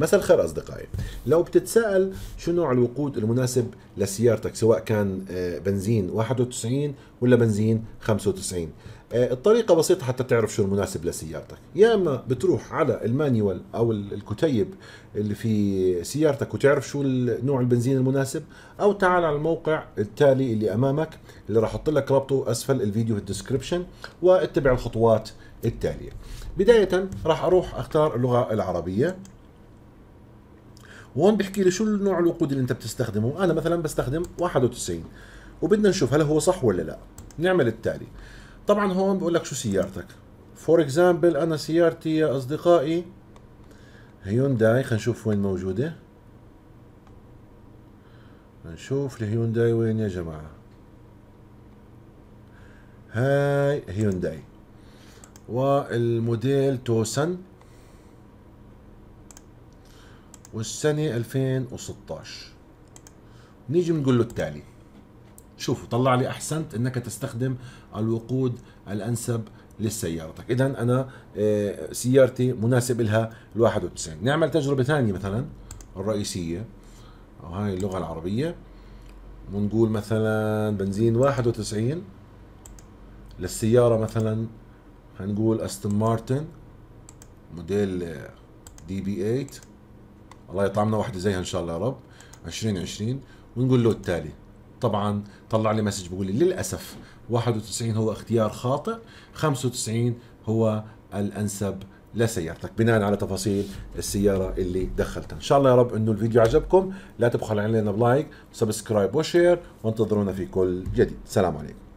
مساء الخير اصدقائي لو بتتساءل شو نوع الوقود المناسب لسيارتك سواء كان آه، بنزين 91 ولا بنزين 95 آه، الطريقه بسيطه حتى تعرف شو المناسب لسيارتك يا اما بتروح على المانيوال او الكتيب اللي في سيارتك وتعرف شو نوع البنزين المناسب او تعال على الموقع التالي اللي امامك اللي راح احط لك رابطه اسفل الفيديو في الديسكربشن واتبع الخطوات التاليه بدايه راح اروح اختار اللغه العربيه وهون بيحكي لي شو نوع الوقود اللي انت بتستخدمه انا مثلا بستخدم 91 وبدنا نشوف هل هو صح ولا لا نعمل التالي طبعا هون بقول لك شو سيارتك فور اكزامبل انا سيارتي يا اصدقائي هيونداي خلينا نشوف وين موجوده نشوف الهيونداي وين يا جماعه هاي هيونداي والموديل توسن والسنة 2016 نيجي بنقول له التالي شوفوا طلع لي احسنت انك تستخدم الوقود الانسب لسيارتك اذا انا آه، سيارتي مناسب لها ال 91 نعمل تجربه ثانيه مثلا الرئيسيه او هاي اللغه العربيه ونقول مثلا بنزين 91 للسياره مثلا هنقول استون مارتن موديل دي بي 8 الله يطعمنا واحدة زيها إن شاء الله يا رب 2020 ونقول له التالي طبعا طلع لي مسج بيقول لي للأسف 91 هو اختيار خاطئ 95 هو الأنسب لسيارتك بناء على تفاصيل السيارة اللي دخلتها إن شاء الله يا رب أنه الفيديو عجبكم لا تبخل علينا بلايك سبسكرايب وشير وانتظرونا في كل جديد سلام عليكم